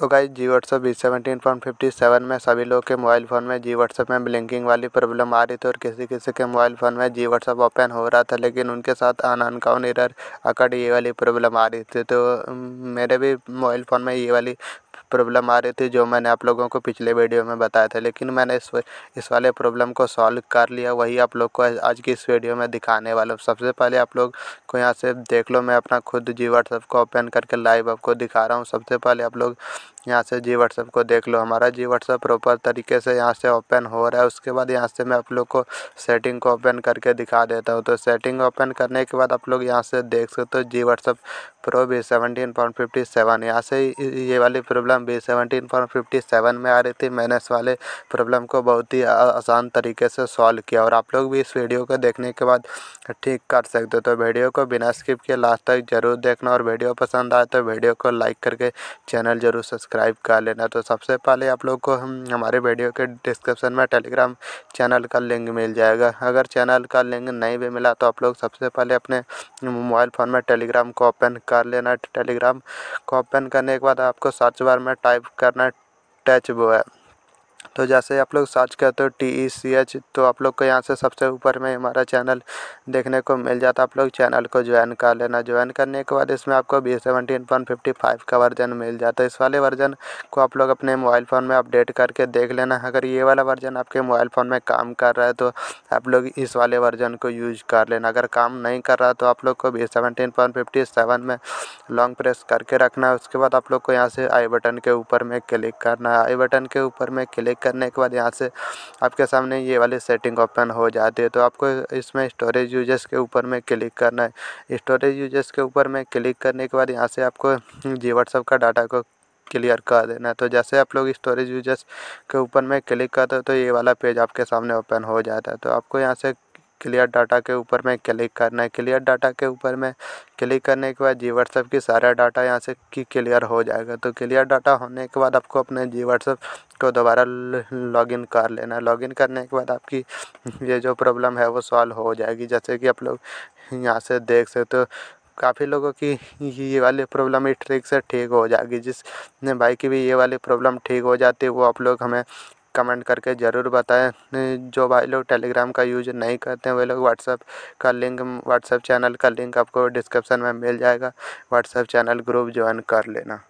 तो guys G WhatsApp B seventeen point fifty seven में सभी लोग के मोबाइल फ़ोन में जी व्हाट्सअप में ब्लिंकिंग वाली प्रॉब्लम आ रही थी और किसी किसी के मोबाइल फ़ोन में जी व्हाट्सअप ओपन हो रहा था लेकिन उनके साथ अन अनकाउन एरर अकड़ ये वाली प्रॉब्लम आ रही थी तो मेरे भी मोबाइल फ़ोन में ये वाली प्रॉब्लम आ रही थी जो मैंने आप लोगों को पिछले वीडियो में बताया था लेकिन मैंने इस इस वाले प्रॉब्लम को सॉल्व कर लिया वही आप लोग को आज की इस वीडियो में दिखाने वाला हूँ सबसे पहले आप लोग को यहाँ से देख लो मैं अपना खुद जी व्हाट्सअप को ओपन करके लाइव आपको दिखा रहा हूँ सबसे पहले आप लोग यहाँ से जी व्हाट्सअप को देख लो हमारा जी व्हाट्सअप प्रॉपर तरीके से यहाँ से ओपन हो रहा है उसके बाद यहाँ से मैं आप लोग को सेटिंग को ओपन करके दिखा देता हूँ तो सेटिंग ओपन करने के बाद आप लोग यहाँ से देख सकते हो G WhatsApp pro B seventeen point fifty seven यहाँ से ये वाली problem B seventeen point fifty seven में आ रही थी मैंने इस वाले प्रॉब्लम को बहुत ही आसान तरीके से सॉल्व किया और आप लोग भी इस वीडियो को देखने के बाद ठीक कर सकते हो तो वीडियो को बिना स्किप किए लास्ट तक जरूर देखना और वीडियो पसंद आए तो वीडियो को लाइक करके चैनल जरूर सब्सक्राइब सब्सक्राइब कर लेना तो सबसे पहले आप लोग को हम हमारे वीडियो के डिस्क्रिप्शन में टेलीग्राम चैनल का लिंक मिल जाएगा अगर चैनल का लिंक नहीं भी मिला तो आप लोग सबसे पहले अपने मोबाइल फ़ोन में टेलीग्राम को ओपन कर लेना टेलीग्राम को ओपन करने के बाद आपको सर्च बार में टाइप करना टच वो है तो जैसे आप लोग सर्च करते हो टी ई सी एच तो आप लोग को यहाँ से सबसे ऊपर में हमारा चैनल देखने को मिल जाता है आप लोग चैनल को ज्वाइन कर लेना ज्वाइन करने के बाद इसमें आपको B seventeen point fifty five का वर्जन मिल जाता है इस वाले वर्जन को आप लोग अपने मोबाइल फ़ोन में अपडेट करके देख लेना अगर ये वाला वर्जन आपके मोबाइल फ़ोन में काम कर रहा है तो आप लोग इस वाले वर्जन को यूज कर लेना अगर काम नहीं कर रहा तो आप लोग को B seventeen point fifty seven में लॉन्ग प्रेस करके रखना है उसके बाद आप लोग को यहाँ से आई बटन के ऊपर में क्लिक करना है आई बटन के ऊपर में क्लिक करने के बाद यहाँ से आपके सामने ये वाली सेटिंग ओपन हो जाती है तो आपको इसमें स्टोरेज यूजर्स के ऊपर में क्लिक करना है स्टोरेज यूजर्स के ऊपर में क्लिक करने के बाद यहाँ से आपको जी व्हाट्सअप का डाटा को क्लियर कर देना है तो जैसे आप लोग स्टोरेज यूजर्स के ऊपर में क्लिक करते हो तो ये वाला पेज आपके सामने ओपन हो जाता है तो आपको यहाँ से क्लियर डाटा के ऊपर में क्लिक करना है क्लियर डाटा के ऊपर में क्लिक करने के बाद जी व्हाट्सएप की सारा डाटा यहाँ से की क्लियर हो जाएगा तो क्लियर डाटा होने के बाद आपको अपने जी व्हाट्सएप को दोबारा लॉगिन कर लेना है लॉगिन करने के बाद आपकी ये जो प्रॉब्लम है वो सॉल्व हो जाएगी जैसे कि आप लोग यहाँ से देख सकते हो काफ़ी लोगों की ये वाली प्रॉब्लम इस ट्रिक से ठीक हो जाएगी जिस भाई की भी ये वाली प्रॉब्लम ठीक हो जाती है वो आप लोग हमें कमेंट करके ज़रूर बताएं जो भाई लोग टेलीग्राम का यूज नहीं करते हैं वे लोग व्हाट्सएप का लिंक व्हाट्सएप चैनल का लिंक आपको डिस्क्रिप्शन में मिल जाएगा व्हाट्सएप चैनल ग्रुप ज्वाइन कर लेना